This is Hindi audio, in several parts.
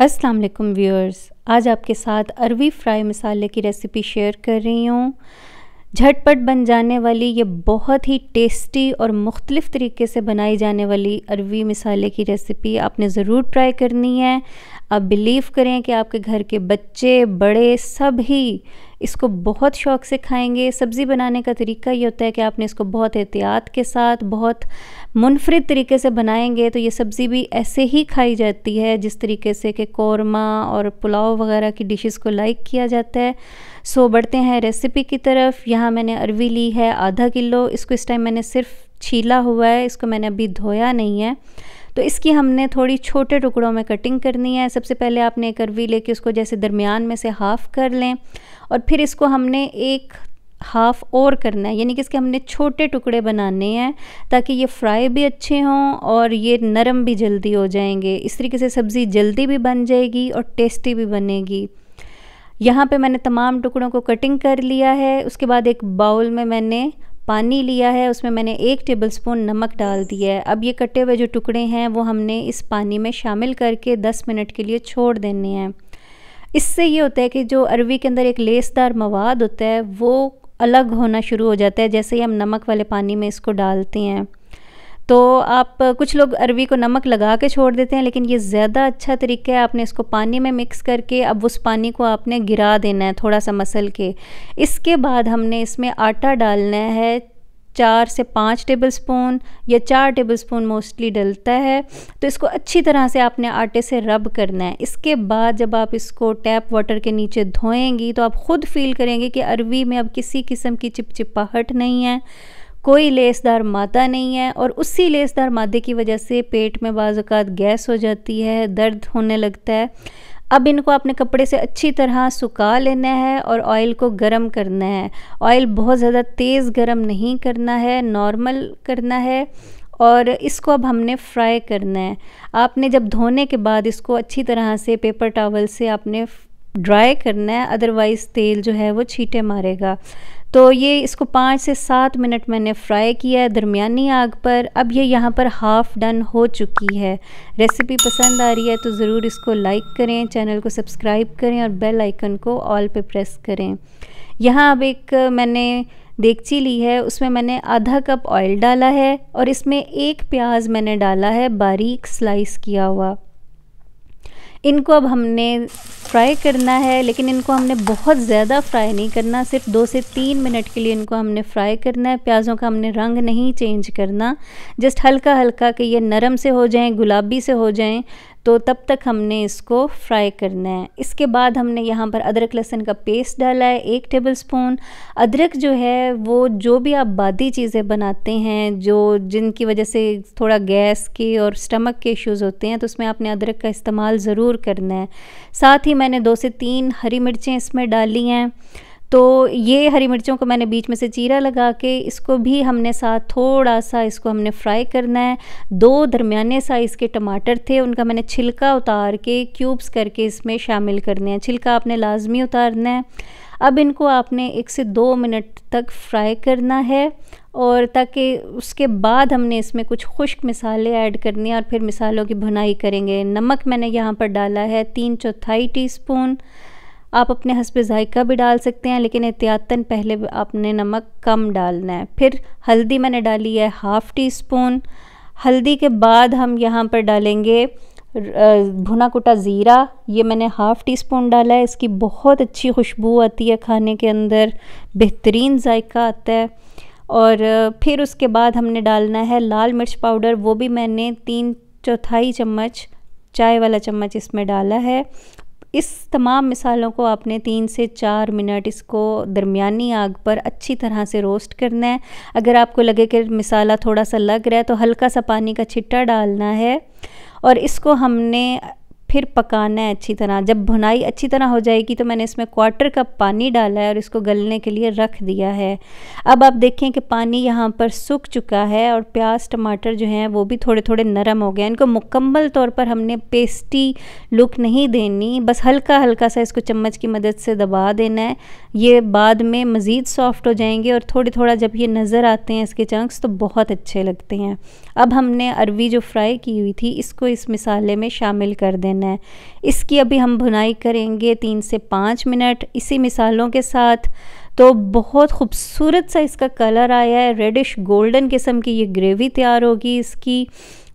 अस्सलाम वालेकुम व्यूअर्स आज आपके साथ अरवी फ्राई मसाले की रेसिपी शेयर कर रही हूँ झटपट बन जाने वाली ये बहुत ही टेस्टी और मुख्तलिफ़ तरीके से बनाई जाने वाली अरवी मसाले की रेसिपी आपने ज़रूर ट्राई करनी है आप बिलीव करें कि आपके घर के बच्चे बड़े सभी इसको बहुत शौक़ से खाएंगे सब्ज़ी बनाने का तरीका ये होता है कि आपने इसको बहुत एहतियात के साथ बहुत मुनफरद तरीके से बनाएंगे तो ये सब्ज़ी भी ऐसे ही खाई जाती है जिस तरीके से कि कौरमा और पुलाव वगैरह की डिशेस को लाइक किया जाता है सो बढ़ते हैं रेसिपी की तरफ यहाँ मैंने अरवी ली है आधा किलो इसको इस टाइम मैंने सिर्फ छीला हुआ है इसको मैंने अभी धोया नहीं है तो इसकी हमने थोड़ी छोटे टुकड़ों में कटिंग करनी है सबसे पहले आपने एक अरवी लेके उसको जैसे दरमियान में से हाफ़ कर लें और फिर इसको हमने एक हाफ़ और करना है यानी कि इसके हमने छोटे टुकड़े बनाने हैं ताकि ये फ्राई भी अच्छे हों और ये नरम भी जल्दी हो जाएंगे इस तरीके से सब्ज़ी जल्दी भी बन जाएगी और टेस्टी भी बनेगी यहाँ पे मैंने तमाम टुकड़ों को कटिंग कर लिया है उसके बाद एक बाउल में मैंने पानी लिया है उसमें मैंने एक टेबलस्पून नमक डाल दिया है अब ये कटे हुए जो टुकड़े हैं वो हमने इस पानी में शामिल करके 10 मिनट के लिए छोड़ देने हैं इससे ये होता है कि जो अरवी के अंदर एक लेसदार मवाद होता है वो अलग होना शुरू हो जाता है जैसे ही हम नमक वाले पानी में इसको डालते हैं तो आप कुछ लोग अरवी को नमक लगा के छोड़ देते हैं लेकिन ये ज़्यादा अच्छा तरीका है आपने इसको पानी में मिक्स करके अब उस पानी को आपने गिरा देना है थोड़ा सा मसल के इसके बाद हमने इसमें आटा डालना है चार से पाँच टेबल स्पून या चार टेबल स्पून मोस्टली डलता है तो इसको अच्छी तरह से आपने आटे से रब करना है इसके बाद जब आप इसको टैप वाटर के नीचे धोएंगी तो आप ख़ुद फील करेंगे कि अरवी में अब किसी किस्म की चिपचिपाहट नहीं है कोई लेसदार मादा नहीं है और उसी लेसदार मादे की वजह से पेट में बाज़ात गैस हो जाती है दर्द होने लगता है अब इनको आपने कपड़े से अच्छी तरह सुखा लेना है और ऑयल को गर्म करना है ऑयल बहुत ज़्यादा तेज़ गर्म नहीं करना है नॉर्मल करना है और इसको अब हमने फ्राई करना है आपने जब धोने के बाद इसको अच्छी तरह से पेपर टावल से आपने ड्राई करना है अदरवाइज़ तेल जो है वो छीटे मारेगा तो ये इसको पाँच से सात मिनट मैंने फ्राई किया है दरमियानी आग पर अब ये यहाँ पर हाफ़ डन हो चुकी है रेसिपी पसंद आ रही है तो ज़रूर इसको लाइक करें चैनल को सब्सक्राइब करें और बेल आइकन को ऑल पे प्रेस करें यहाँ अब एक मैंने देगची ली है उसमें मैंने आधा कप ऑयल डाला है और इसमें एक प्याज मैंने डाला है बारीक स्लाइस किया हुआ इनको अब हमने फ्राई करना है लेकिन इनको हमने बहुत ज़्यादा फ्राई नहीं करना सिर्फ दो से तीन मिनट के लिए इनको हमने फ्राई करना है प्याज़ों का हमने रंग नहीं चेंज करना जस्ट हल्का हल्का कि ये नरम से हो जाएं गुलाबी से हो जाएं तो तब तक हमने इसको फ्राई करना है इसके बाद हमने यहाँ पर अदरक लहसुन का पेस्ट डाला है एक टेबल स्पून अदरक जो है वो जो भी आप बादी चीज़ें बनाते हैं जो जिनकी वजह से थोड़ा गैस के और स्टमक के इश्यूज़ होते हैं तो उसमें आपने अदरक का इस्तेमाल ज़रूर करना है साथ ही मैंने दो से तीन हरी मिर्चें इसमें डाली हैं तो ये हरी मिर्चों को मैंने बीच में से चीरा लगा के इसको भी हमने साथ थोड़ा सा इसको हमने फ्राई करना है दो दरमियाने साइज़ के टमाटर थे उनका मैंने छिलका उतार के क्यूब्स करके इसमें शामिल करने हैं छिलका आपने लाजमी उतारना है अब इनको आपने एक से दो मिनट तक फ्राई करना है और ताकि उसके बाद हमने इसमें कुछ खुश्क मिसाले ऐड करने हैं और फिर मिसालों की भुनाई करेंगे नमक मैंने यहाँ पर डाला है तीन चौथाई टीस्पून आप अपने हंसब जायका भी डाल सकते हैं लेकिन एहतियातन पहले आपने नमक कम डालना है फिर हल्दी मैंने डाली है हाफ़ टी स्पून हल्दी के बाद हम यहाँ पर डालेंगे भुना कुटा ज़ीरा ये मैंने हाफ़ टी स्पून डाला है इसकी बहुत अच्छी खुशबू आती है खाने के अंदर बेहतरीन जायका आता है और फिर उसके बाद हमने डालना है लाल मिर्च पाउडर वो भी मैंने तीन चौथाई चम्मच चाय वाला चम्मच इसमें डाला है इस तमाम मिसालों को आपने तीन से चार मिनट इसको दरमियानी आग पर अच्छी तरह से रोस्ट करना है अगर आपको लगे कि मिसाला थोड़ा सा लग रहा है तो हल्का सा पानी का छिट्टा डालना है और इसको हमने फिर पकाना है अच्छी तरह जब भुनाई अच्छी तरह हो जाएगी तो मैंने इसमें क्वार्टर कप पानी डाला है और इसको गलने के लिए रख दिया है अब आप देखें कि पानी यहाँ पर सूख चुका है और प्याज टमाटर जो हैं वो भी थोड़े थोड़े नरम हो गए इनको मुकम्मल तौर पर हमने पेस्टी लुक नहीं देनी बस हल्का हल्का सा इसको चम्मच की मदद से दबा देना है ये बाद में मज़ीद सॉफ्ट हो जाएंगे और थोड़े थोड़ा जब ये नज़र आते हैं इसके चंक्स तो बहुत अच्छे लगते हैं अब हमने अरवी जो फ्राई की हुई थी इसको इस मिसाले में शामिल कर देना करना है इसकी अभी हम भुनाई करेंगे तीन से पाँच मिनट इसी मिसालों के साथ तो बहुत खूबसूरत सा इसका कलर आया है रेडिश गोल्डन किस्म की ये ग्रेवी तैयार होगी इसकी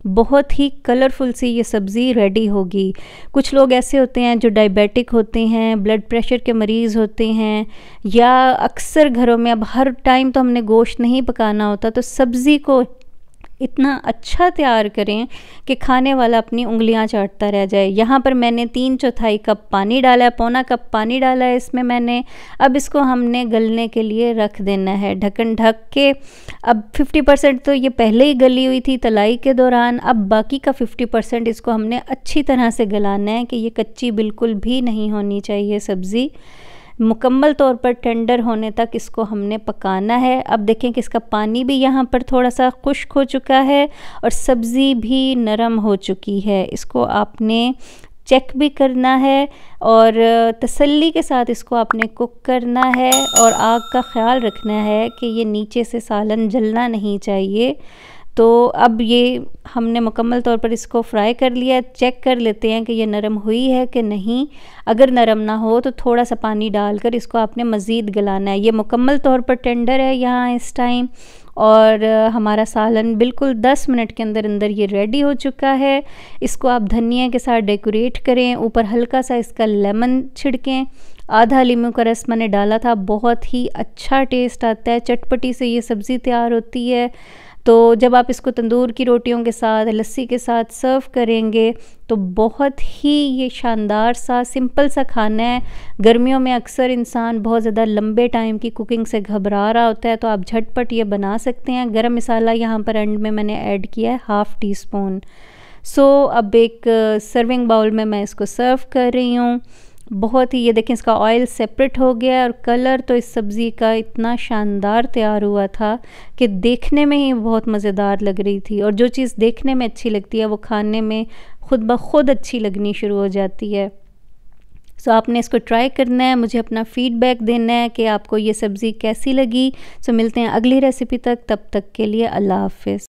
बहुत ही कलरफुल सी ये सब्ज़ी रेडी होगी कुछ लोग ऐसे होते हैं जो डायबिटिक होते हैं ब्लड प्रेशर के मरीज़ होते हैं या अक्सर घरों में अब हर टाइम तो हमने गोश्त नहीं पकाना होता तो सब्ज़ी को इतना अच्छा तैयार करें कि खाने वाला अपनी उंगलियां चाटता रह जाए यहाँ पर मैंने तीन चौथाई कप पानी डाला है पौना कप पानी डाला है इसमें मैंने अब इसको हमने गलने के लिए रख देना है ढक्कन ढक के अब 50 परसेंट तो ये पहले ही गली हुई थी तलाई के दौरान अब बाकी का 50 परसेंट इसको हमने अच्छी तरह से गलाना है कि ये कच्ची बिल्कुल भी नहीं होनी चाहिए सब्ज़ी मुकम्मल तौर पर टेंडर होने तक इसको हमने पकाना है अब देखें कि इसका पानी भी यहाँ पर थोड़ा सा खुश्क हो चुका है और सब्ज़ी भी नरम हो चुकी है इसको आपने चेक भी करना है और तसल्ली के साथ इसको आपने कुक करना है और आग का ख्याल रखना है कि ये नीचे से सालन जलना नहीं चाहिए तो अब ये हमने मुकम्मल तौर पर इसको फ्राई कर लिया चेक कर लेते हैं कि ये नरम हुई है कि नहीं अगर नरम ना हो तो थोड़ा सा पानी डालकर इसको आपने मज़ीद गलाना है ये मुकम्मल तौर पर टेंडर है यहाँ इस टाइम और हमारा सालन बिल्कुल 10 मिनट के अंदर अंदर ये रेडी हो चुका है इसको आप धनिया के साथ डेकोरेट करें ऊपर हल्का सा इसका लेमन छिड़कें आधा लीमू का रस मैंने डाला था बहुत ही अच्छा टेस्ट आता है चटपटी से ये सब्ज़ी तैयार होती है तो जब आप इसको तंदूर की रोटियों के साथ लस्सी के साथ सर्व करेंगे तो बहुत ही ये शानदार सा सिंपल सा खाना है गर्मियों में अक्सर इंसान बहुत ज़्यादा लंबे टाइम की कुकिंग से घबरा रहा होता है तो आप झटपट ये बना सकते हैं गरम मसाला यहाँ पर एंड में मैंने ऐड किया है हाफ़ टी स्पून सो अब एक सर्विंग बाउल में मैं इसको सर्व कर रही हूँ बहुत ही ये देखें इसका ऑयल सेपरेट हो गया और कलर तो इस सब्ज़ी का इतना शानदार तैयार हुआ था कि देखने में ही बहुत मज़ेदार लग रही थी और जो चीज़ देखने में अच्छी लगती है वो खाने में खुद ब खुद अच्छी लगनी शुरू हो जाती है सो so, आपने इसको ट्राई करना है मुझे अपना फ़ीडबैक देना है कि आपको ये सब्ज़ी कैसी लगी सो so, मिलते हैं अगली रेसिपी तक तब तक के लिए अल्लाह हाफ